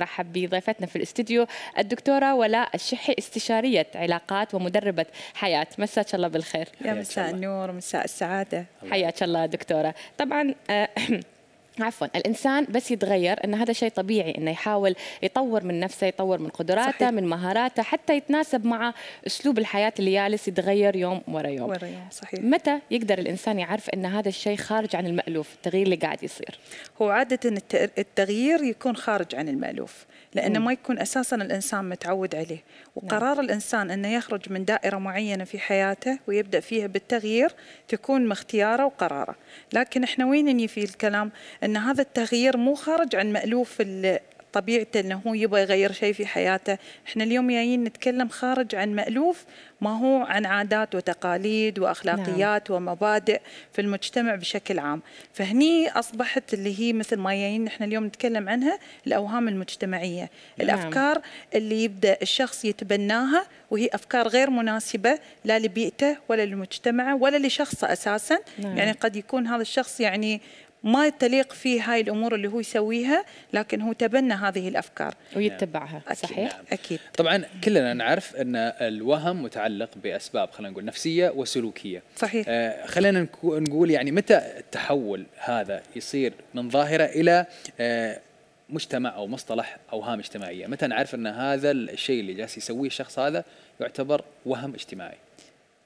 نرحب بضيفتنا في الاستديو الدكتوره ولاء الشحي استشاريه علاقات ومدربه حياه مساك الله بالخير يا مساء النور مساء السعاده حياك الله دكتوره طبعا آه، عفوا الانسان بس يتغير ان هذا شيء طبيعي انه يحاول يطور من نفسه يطور من قدراته صحيح. من مهاراته حتى يتناسب مع اسلوب الحياه اللي جالس يتغير يوم ورا يوم ورا يوم صحيح متى يقدر الانسان يعرف ان هذا الشيء خارج عن المالوف التغيير اللي قاعد يصير هو عاده التغيير يكون خارج عن المالوف لانه ما يكون اساسا الانسان متعود عليه نعم. وقرار نعم. الانسان انه يخرج من دائره معينه في حياته ويبدا فيها بالتغيير تكون اختياره وقراره لكن احنا وين في الكلام ان هذا التغيير مو خارج عن مالوف طبيعته انه هو يبغى يغير شيء في حياته، احنا اليوم جايين نتكلم خارج عن مألوف ما هو عن عادات وتقاليد واخلاقيات نعم. ومبادئ في المجتمع بشكل عام، فهني اصبحت اللي هي مثل ما جايين احنا اليوم نتكلم عنها الاوهام المجتمعيه، نعم. الافكار اللي يبدا الشخص يتبناها وهي افكار غير مناسبه لا لبيئته ولا لمجتمعه ولا لشخصه اساسا، نعم. يعني قد يكون هذا الشخص يعني ما تليق فيه هاي الامور اللي هو يسويها لكن هو تبنى هذه الافكار ويتبعها نعم. أكيد صحيح نعم. اكيد طبعا كلنا نعرف ان الوهم متعلق باسباب خلينا نقول نفسيه وسلوكيه صحيح آه خلينا نقول يعني متى التحول هذا يصير من ظاهره الى آه مجتمع او مصطلح اوهام اجتماعيه متى نعرف ان هذا الشيء اللي جالس يسويه الشخص هذا يعتبر وهم اجتماعي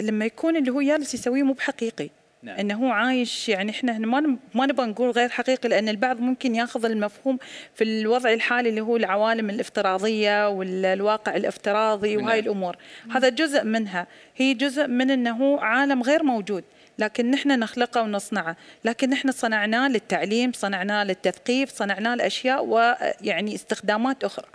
لما يكون اللي هو جالس يسويه مو بحقيقي نعم. انه هو عايش يعني احنا ما ما نبغى نقول غير حقيقي لان البعض ممكن ياخذ المفهوم في الوضع الحالي اللي هو العوالم الافتراضيه والواقع الافتراضي نعم. وهاي نعم. الامور هذا جزء منها هي جزء من انه عالم غير موجود لكن نحن نخلقه ونصنعه لكن نحن صنعناه للتعليم صنعناه للتثقيف صنعناه لأشياء ويعني استخدامات أخرى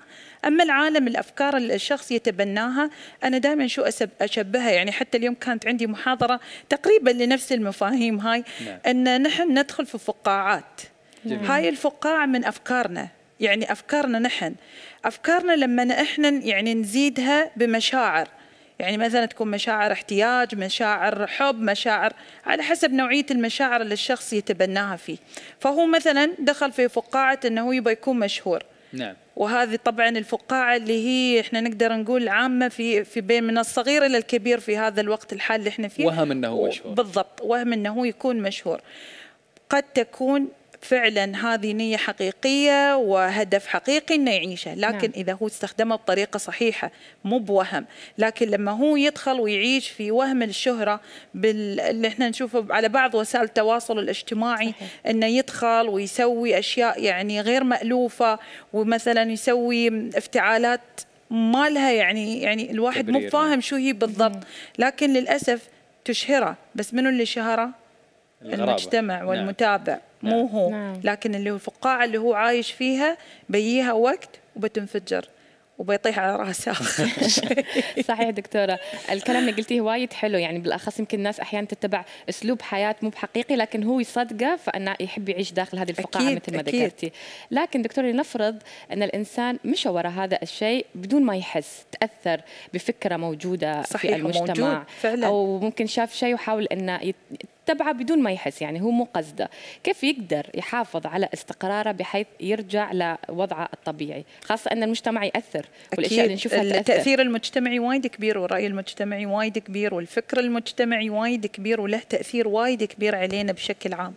اما العالم الافكار اللي الشخص يتبناها انا دائما شو اشبهها يعني حتى اليوم كانت عندي محاضره تقريبا لنفس المفاهيم هاي نعم. ان نحن ندخل في فقاعات جميل. هاي الفقاعه من افكارنا يعني افكارنا نحن افكارنا لما احنا يعني نزيدها بمشاعر يعني مثلا تكون مشاعر احتياج مشاعر حب مشاعر على حسب نوعية المشاعر اللي الشخص يتبناها فيه فهو مثلا دخل في فقاعة أنه يبغى يكون مشهور نعم وهذه طبعا الفقاعة اللي هي احنا نقدر نقول عامة في في بين من الصغير إلى الكبير في هذا الوقت الحالي اللي احنا فيه وهم أنه مشهور بالضبط وهم أنه يكون مشهور قد تكون فعلا هذه نية حقيقية وهدف حقيقي انه يعيشه لكن نعم. اذا هو استخدمه بطريقة صحيحة مو بوهم لكن لما هو يدخل ويعيش في وهم الشهرة بال... اللي احنا نشوفه على بعض وسائل التواصل الاجتماعي صحيح. انه يدخل ويسوي اشياء يعني غير مألوفة ومثلا يسوي افتعالات ما لها يعني يعني الواحد مو فاهم شو هي بالضبط لكن للاسف تشهره بس منو اللي شهره المجتمع نعم. والمتابع نعم. مو هو نعم. لكن اللي هو الفقاعة اللي هو عايش فيها بيجيها وقت وبتنفجر وبيطيح على راسه صحيح دكتوره الكلام اللي قلتيه وايد حلو يعني بالاخص يمكن الناس احيانا تتبع اسلوب حياه مو بحقيقي لكن هو يصدقه فانه يحب يعيش داخل هذه الفقاعه أكيد مثل ما أكيد. ذكرتي لكن دكتوره لنفرض ان الانسان مشى وراء هذا الشيء بدون ما يحس تاثر بفكره موجوده صحيح في المجتمع موجود. فعلا. او ممكن شاف شيء وحاول انه تبعه بدون ما يحس يعني هو مو قصده كيف يقدر يحافظ على استقراره بحيث يرجع لوضعه الطبيعي خاصة أن المجتمع يأثر والأشياء اللي نشوفها التأثير المجتمعي وايد كبير والرأي المجتمعي وايد كبير والفكر المجتمعي وايد كبير وله تأثير وايد كبير علينا بشكل عام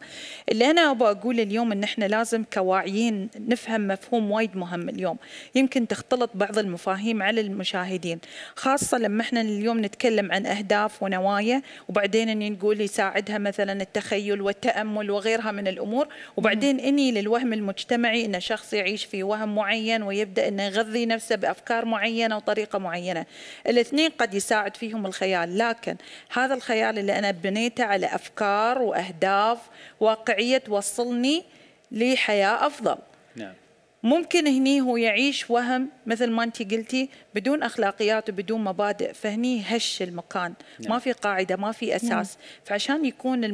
اللي أنا أبغى أقول اليوم أن احنا لازم كواعيين نفهم مفهوم وايد مهم اليوم يمكن تختلط بعض المفاهيم على المشاهدين خاصة لما احنا اليوم نتكلم عن أهداف ونوايا وبعدين نقول يساعدها مثلا التخيل والتامل وغيرها من الامور وبعدين اني للوهم المجتمعي ان شخص يعيش في وهم معين ويبدا انه يغذي نفسه بافكار معينه وطريقه معينه الاثنين قد يساعد فيهم الخيال لكن هذا الخيال اللي انا بنيته على افكار واهداف واقعيه توصلني لحياه افضل نعم ممكن هني هو يعيش وهم مثل ما انت قلتي بدون اخلاقيات وبدون مبادئ فهني هش المكان نعم. ما في قاعده ما في اساس نعم. فعشان يكون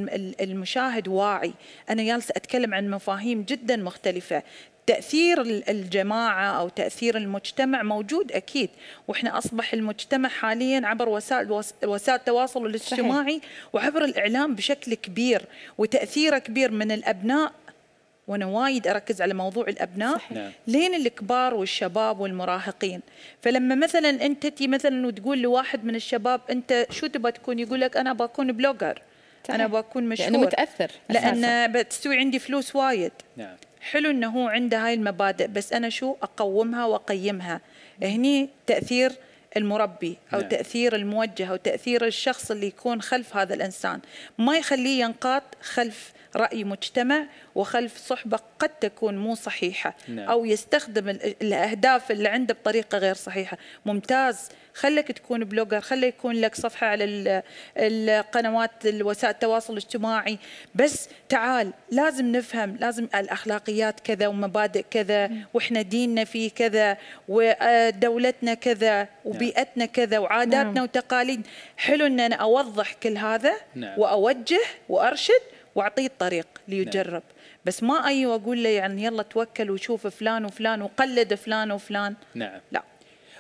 المشاهد واعي انا جالسه اتكلم عن مفاهيم جدا مختلفه تأثير الجماعة أو تأثير المجتمع موجود أكيد وإحنا أصبح المجتمع حاليا عبر وسائل وسائل التواصل الاجتماعي وعبر الإعلام بشكل كبير وتأثيره كبير من الأبناء وانا وايد اركز على موضوع الابناء صحيح. نعم. لين الكبار والشباب والمراهقين فلما مثلا انت تي مثلا وتقول لواحد من الشباب انت شو تبى تكون يقول لك انا بكون بلوجر صحيح. انا بكون مشهور لانه متاثر لان بتسوي عندي فلوس وايد نعم حلو انه هو عنده هاي المبادئ بس انا شو اقومها واقيمها هني تاثير المربي او نعم. تاثير الموجه او تاثير الشخص اللي يكون خلف هذا الانسان ما يخليه ينقاط خلف رأي مجتمع وخلف صحبة قد تكون مو صحيحة نعم. أو يستخدم الأهداف اللي عنده بطريقة غير صحيحة ممتاز خلك تكون بلوجر خلي يكون لك صفحة على القنوات الوسائل التواصل الاجتماعي بس تعال لازم نفهم لازم الأخلاقيات كذا ومبادئ كذا نعم. وإحنا ديننا فيه كذا ودولتنا كذا نعم. وبيئتنا كذا وعاداتنا نعم. وتقاليد حلو أن أنا أوضح كل هذا نعم. وأوجه وأرشد واعطيه الطريق ليجرب نعم. بس ما اي واقول له يعني يلا توكل وشوف فلان وفلان وقلد فلان وفلان نعم لا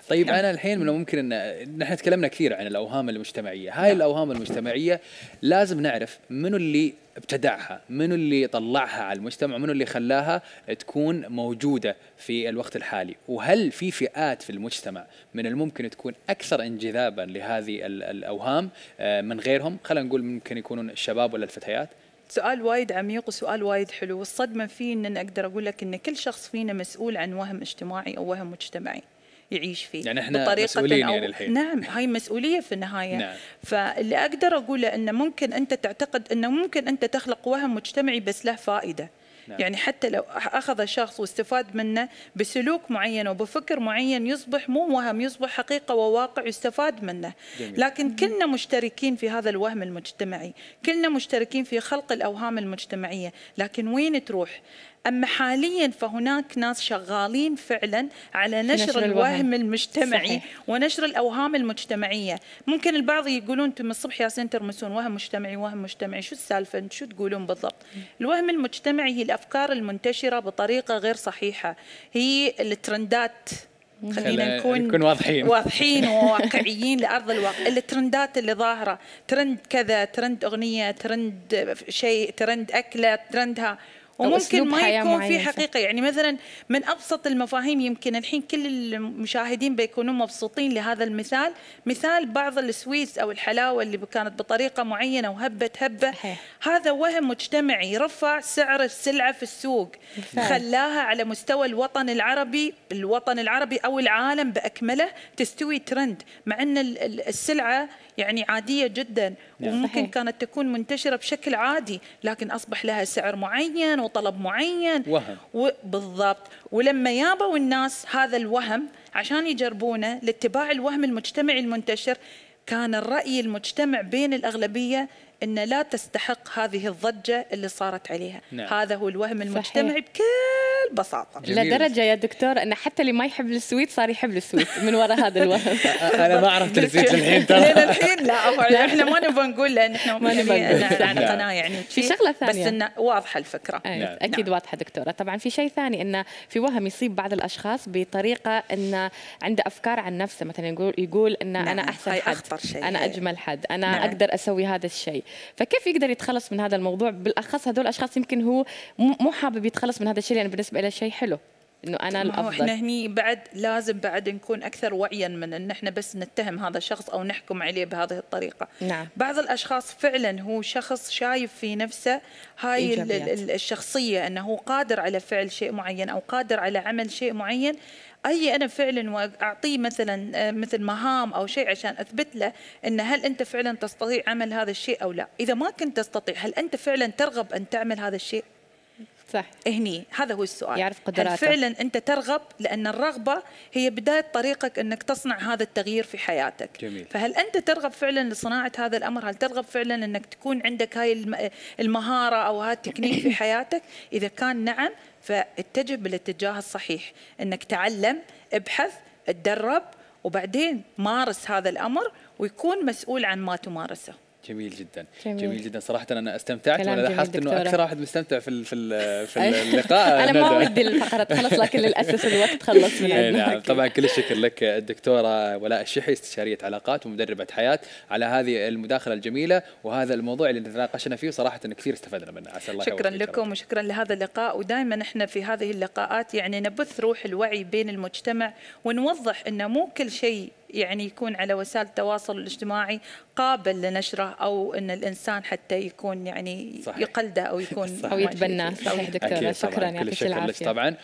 طيب نعم. انا الحين من الممكن ان نحن تكلمنا كثير عن الاوهام المجتمعيه، هاي نعم. الاوهام المجتمعيه لازم نعرف منو اللي ابتدعها، منو اللي طلعها على المجتمع، من اللي خلاها تكون موجوده في الوقت الحالي، وهل في فئات في المجتمع من الممكن تكون اكثر انجذابا لهذه الاوهام آه، من غيرهم؟ خلينا نقول ممكن يكونون الشباب ولا الفتيات؟ سؤال وايد عميق وسؤال وايد حلو والصدمة فيه أن أنا أقدر أقول لك أن كل شخص فينا مسؤول عن وهم اجتماعي أو وهم مجتمعي يعيش فيه يعني احنا بطريقة مسؤولين أو يعني الحين نعم هاي مسؤولية في النهاية نعم. فاللي أقدر أقوله أنه ممكن أنت تعتقد أنه ممكن أنت تخلق وهم مجتمعي بس له فائدة نعم. يعني حتى لو أخذ شخص واستفاد منه بسلوك معين وبفكر معين يصبح مو وهم يصبح حقيقة وواقع يستفاد منه جميل. لكن كلنا مشتركين في هذا الوهم المجتمعي كلنا مشتركين في خلق الأوهام المجتمعية لكن وين تروح أما حاليا فهناك ناس شغالين فعلا على نشر, الوهم المجتمعي صحيح. ونشر الأوهام المجتمعية ممكن البعض يقولون أنتم الصبح يا ترمسون وهم مجتمعي وهم مجتمعي شو السالفة شو تقولون بالضبط الوهم المجتمعي هي الأفكار المنتشرة بطريقة غير صحيحة هي الترندات خلينا نكون نكون واضحين واضحين وواقعيين لارض الواقع الترندات اللي ظاهره ترند كذا ترند اغنيه ترند شيء ترند اكله ترندها وممكن ما يكون في حقيقه يعني مثلا من ابسط المفاهيم يمكن الحين كل المشاهدين بيكونوا مبسوطين لهذا المثال مثال بعض السويتس او الحلاوه اللي كانت بطريقه معينه وهبت هبه صحيح. هذا وهم مجتمعي رفع سعر السلعه في السوق بالفعل. خلاها على مستوى الوطن العربي الوطن العربي او العالم باكمله تستوي ترند مع ان السلعه يعني عادية جدا وممكن كانت تكون منتشرة بشكل عادي لكن أصبح لها سعر معين وطلب معين وهم بالضبط ولما يابوا الناس هذا الوهم عشان يجربونه لاتباع الوهم المجتمعي المنتشر كان الرأي المجتمع بين الأغلبية أن لا تستحق هذه الضجة اللي صارت عليها نعم. هذا هو الوهم المجتمعي بكل بكل بساطه جميل. لدرجه يا دكتور ان حتى اللي ما يحب السويت صار يحب السويت من وراء هذا الوهم انا ما عرفت السويت الحين ترى للحين لا احنا ما نبغى نقول لان احنا ما نبغى عن قناه يعني في شغله ثانيه بس انه واضحه الفكره اكيد واضحه دكتوره طبعا في شيء ثاني انه في وهم يصيب بعض الاشخاص بطريقه انه عنده افكار عن نفسه مثلا يقول يقول ان انا احسن حد انا اجمل حد انا اقدر اسوي هذا الشيء فكيف يقدر يتخلص من هذا الموضوع بالاخص هذول الاشخاص يمكن هو مو حابب يتخلص من هذا الشيء لان يعني بالنسبه بالنسبه لها شيء حلو انه انا الافضل احنا هني بعد لازم بعد نكون اكثر وعيا من ان احنا بس نتهم هذا الشخص او نحكم عليه بهذه الطريقه نعم. بعض الاشخاص فعلا هو شخص شايف في نفسه هاي إيجابيات. الشخصيه انه قادر على فعل شيء معين او قادر على عمل شيء معين اي انا فعلا واعطيه مثلا آه، مثل مهام او شيء عشان اثبت له ان هل انت فعلا تستطيع عمل هذا الشيء او لا اذا ما كنت تستطيع هل انت فعلا ترغب ان تعمل هذا الشيء صح هني هذا هو السؤال يعرف قدراته هل فعلا انت ترغب لان الرغبه هي بدايه طريقك انك تصنع هذا التغيير في حياتك جميل. فهل انت ترغب فعلا لصناعه هذا الامر هل ترغب فعلا انك تكون عندك هاي المهاره او هذا التكنيك في حياتك اذا كان نعم فاتجه بالاتجاه الصحيح انك تعلم ابحث تدرب وبعدين مارس هذا الامر ويكون مسؤول عن ما تمارسه جميل جدا جميل, جميل جدا صراحه انا استمتعت وانا لاحظت انه اكثر واحد مستمتع في في في اللقاء انا ما ودي الفقره تخلص لكن للاسف الوقت خلص من نعم. عندنا نعم طبعا كل الشكر لك الدكتوره ولاء الشحي استشاريه علاقات ومدربه حياه على هذه المداخله الجميله وهذا الموضوع اللي تناقشنا فيه صراحه كثير استفدنا منه عسى الله شكرا لكم وشكرا لهذا اللقاء ودائما احنا في هذه اللقاءات يعني نبث روح الوعي بين المجتمع ونوضح انه مو كل شيء يعني يكون على وسائل التواصل الاجتماعي قابل لنشره او ان الانسان حتى يكون يعني يقلده او يكون صحيح. او يتبناه صحيح دكتور شكرا يعطيك العافيه طبعا